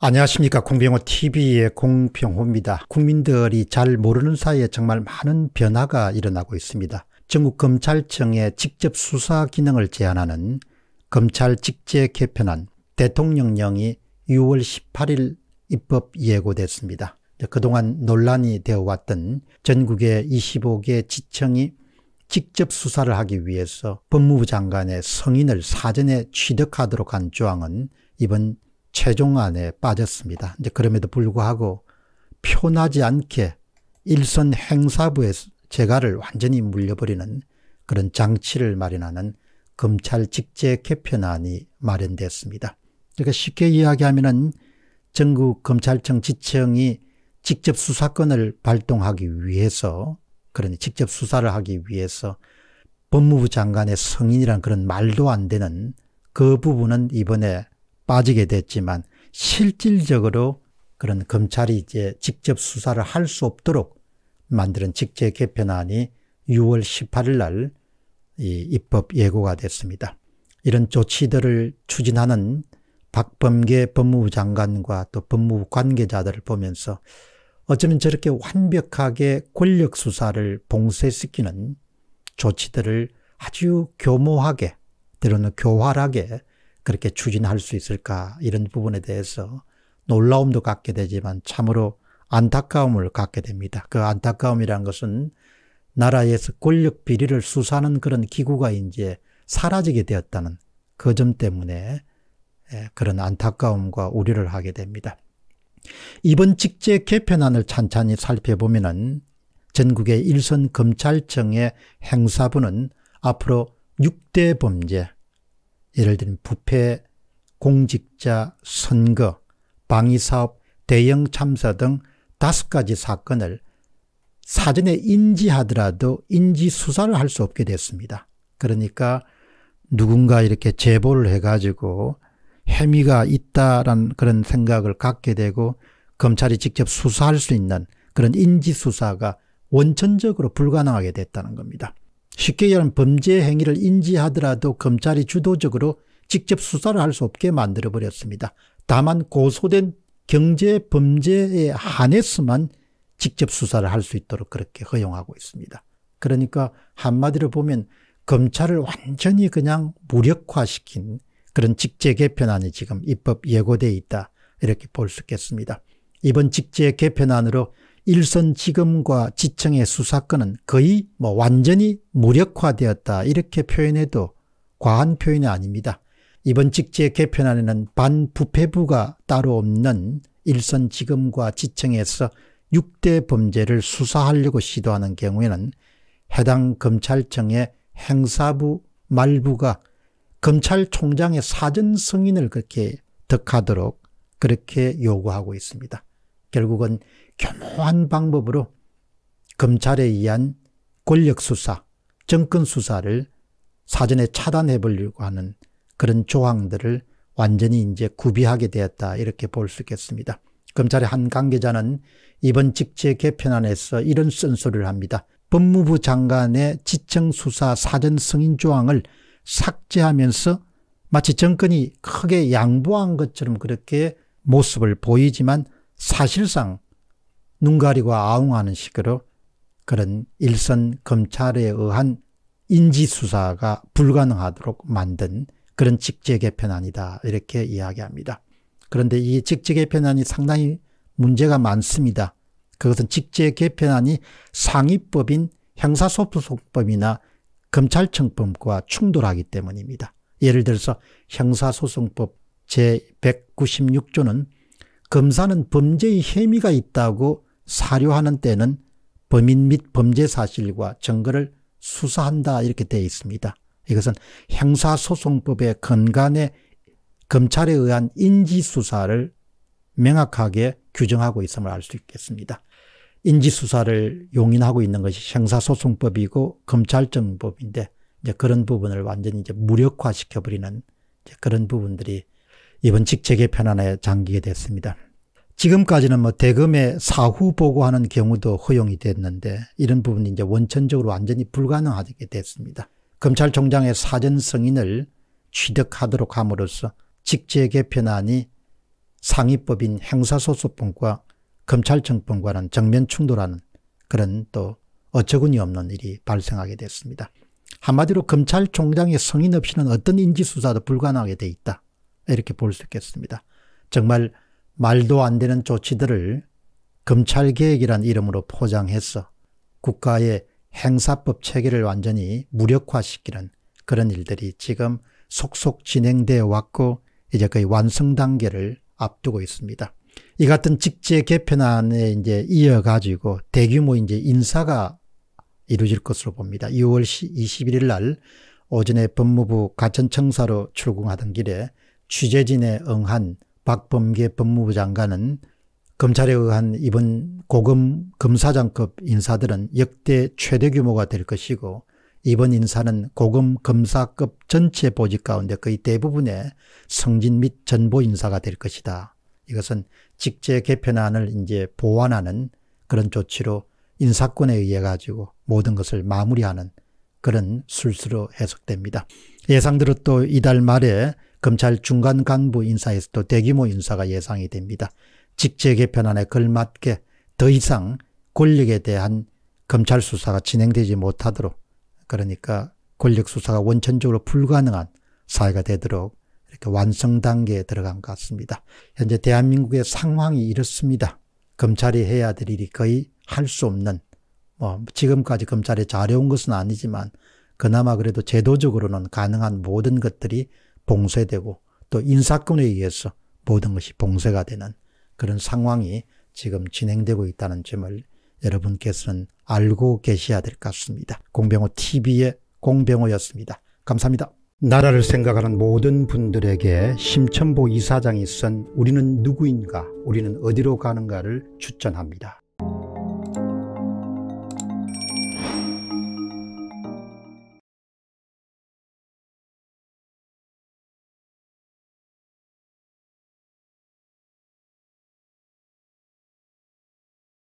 안녕하십니까 공병호 TV의 공병호입니다. 국민들이 잘 모르는 사이에 정말 많은 변화가 일어나고 있습니다. 전국검찰청의 직접 수사 기능을 제한하는 검찰 직제 개편안 대통령령이 6월 18일 입법 예고됐습니다. 그동안 논란이 되어왔던 전국의 25개 지청이 직접 수사를 하기 위해서 법무부 장관의 성인을 사전에 취득하도록 한 조항은 이번 최종안에 빠졌습니다. 이제 그럼에도 불구하고 표나지 않게 일선 행사부의 재가를 완전히 물려버리는 그런 장치를 마련하는 검찰 직제 개편안이 마련됐습니다. 그러니까 쉽게 이야기하면 전국 검찰청 지청이 직접 수사권을 발동하기 위해서 그러 직접 수사를 하기 위해서 법무부 장관의 성인이란 그런 말도 안 되는 그 부분은 이번에 빠지게 됐지만 실질적으로 그런 검찰이 이제 직접 수사를 할 수 없도록 만드는 직제 개편안이 6월 18일 날 이 입법 예고가 됐습니다. 이런 조치들을 추진하는 박범계 법무부 장관과 또 법무부 관계자들을 보면서 어쩌면 저렇게 완벽하게 권력 수사를 봉쇄시키는 조치들을 아주 교묘하게, 때로는 교활하게 그렇게 추진할 수 있을까 이런 부분에 대해서 놀라움도 갖게 되지만 참으로 안타까움을 갖게 됩니다. 그 안타까움이란 것은 나라에서 권력 비리를 수사하는 그런 기구가 이제 사라지게 되었다는 그 점 때문에 예, 그런 안타까움과 우려를 하게 됩니다. 이번 직제 개편안을 찬찬히 살펴보면 전국의 일선 검찰청의 행사부는 앞으로 6대 범죄, 예를 들면 부패, 공직자, 선거, 방위사업, 대형 참사 등 다섯 가지 사건을 사전에 인지하더라도 인지 수사를 할 수 없게 됐습니다. 그러니까 누군가 이렇게 제보를 해가지고 혐의가 있다라는 그런 생각을 갖게 되고 검찰이 직접 수사할 수 있는 그런 인지 수사가 원천적으로 불가능하게 됐다는 겁니다. 쉽게 얘기하면 범죄 행위를 인지하더라도 검찰이 주도적으로 직접 수사를 할 수 없게 만들어버렸습니다. 다만 고소된 경제 범죄에 한해서만 직접 수사를 할 수 있도록 그렇게 허용하고 있습니다. 그러니까 한마디로 보면 검찰을 완전히 그냥 무력화시킨 그런 직제 개편안이 지금 입법 예고돼 있다 이렇게 볼 수 있겠습니다. 이번 직제 개편안으로 일선 지검과 지청의 수사권은 거의 뭐 완전히 무력화되었다 이렇게 표현해도 과한 표현이 아닙니다. 이번 직제 개편안에는 반부패부가 따로 없는 일선 지검과 지청에서 6대 범죄를 수사하려고 시도하는 경우에는 해당 검찰청의 행사부 말부가 검찰총장의 사전 승인을 그렇게 득하도록 그렇게 요구하고 있습니다. 결국은 교묘한 방법으로 검찰에 의한 권력 수사, 정권 수사를 사전에 차단해 보려고 하는 그런 조항들을 완전히 이제 구비하게 되었다 이렇게 볼 수 있겠습니다. 검찰의 한 관계자는 이번 직제 개편안에서 이런 쓴소리를 합니다. 법무부 장관의 지청수사 사전 승인 조항을 삭제하면서 마치 정권이 크게 양보한 것처럼 그렇게 모습을 보이지만 사실상 눈 가리고 아웅하는 식으로 그런 일선 검찰에 의한 인지수사가 불가능하도록 만든 그런 직제 개편안이다. 이렇게 이야기합니다. 그런데 이 직제 개편안이 상당히 문제가 많습니다. 그것은 직제 개편안이 상위법인 형사소송법이나 검찰청법과 충돌하기 때문입니다. 예를 들어서 형사소송법 제196조는 검사는 범죄의 혐의가 있다고 사료하는 때는 범인 및 범죄 사실과 증거를 수사한다 이렇게 되어 있습니다. 이것은 형사소송법의 근간에 검찰에 의한 인지수사를 명확하게 규정하고 있음을 알 수 있겠습니다. 인지수사를 용인하고 있는 것이 형사소송법이고 검찰정법인데 이제 그런 부분을 완전히 이제 무력화시켜버리는 이제 그런 부분들이 이번 직책의 편안에 잠기게 됐습니다. 지금까지는 뭐 대금에 사후 보고하는 경우도 허용이 됐는데 이런 부분이 이제 원천적으로 완전히 불가능하게 됐습니다. 검찰총장의 사전 승인을 취득하도록 함으로써 직제의 편안이 상위법인 행사소송법과 검찰청법과는 정면 충돌하는 그런 또 어처구니 없는 일이 발생하게 됐습니다. 한마디로 검찰총장의 승인 없이는 어떤 인지수사도 불가능하게 돼 있다. 이렇게 볼 수 있겠습니다. 정말 말도 안 되는 조치들을 검찰개혁이란 이름으로 포장해서 국가의 행사법 체계를 완전히 무력화시키는 그런 일들이 지금 속속 진행되어 왔고 이제 거의 완성 단계를 앞두고 있습니다. 이 같은 직제 개편안에 이제 이어가지고 대규모 이제 인사가 이루어질 것으로 봅니다. 6월 21일 날 오전에 법무부 가천청사로 출국하던 길에 취재진에 응한 박범계 법무부 장관은 검찰에 의한 이번 고금 검사장급 인사들은 역대 최대 규모가 될 것이고 이번 인사는 고금 검사급 전체 보직 가운데 거의 대부분의 성진 및 전보 인사가 될 것이다. 이것은 직제 개편안을 이제 보완하는 그런 조치로 인사권에 의해 가지고 모든 것을 마무리하는 그런 술수로 해석됩니다. 예상대로 또 이달 말에 검찰 중간 간부 인사에서도 대규모 인사가 예상이 됩니다. 직제 개편안에 걸맞게 더 이상 권력에 대한 검찰 수사가 진행되지 못하도록 그러니까 권력 수사가 원천적으로 불가능한 사회가 되도록 이렇게 완성 단계에 들어간 것 같습니다. 현재 대한민국의 상황이 이렇습니다. 검찰이 해야 될 일이 거의 할 수 없는 뭐 지금까지 검찰이 잘해온 것은 아니지만 그나마 그래도 제도적으로는 가능한 모든 것들이 봉쇄되고 또 인사권에 의해서 모든 것이 봉쇄가 되는 그런 상황이 지금 진행되고 있다는 점을 여러분께서는 알고 계셔야 될 것 같습니다. 공병호 TV의 공병호였습니다. 감사합니다. 나라를 생각하는 모든 분들에게 심천보 이사장이 쓴 우리는 누구인가, 우리는 어디로 가는가를 추천합니다.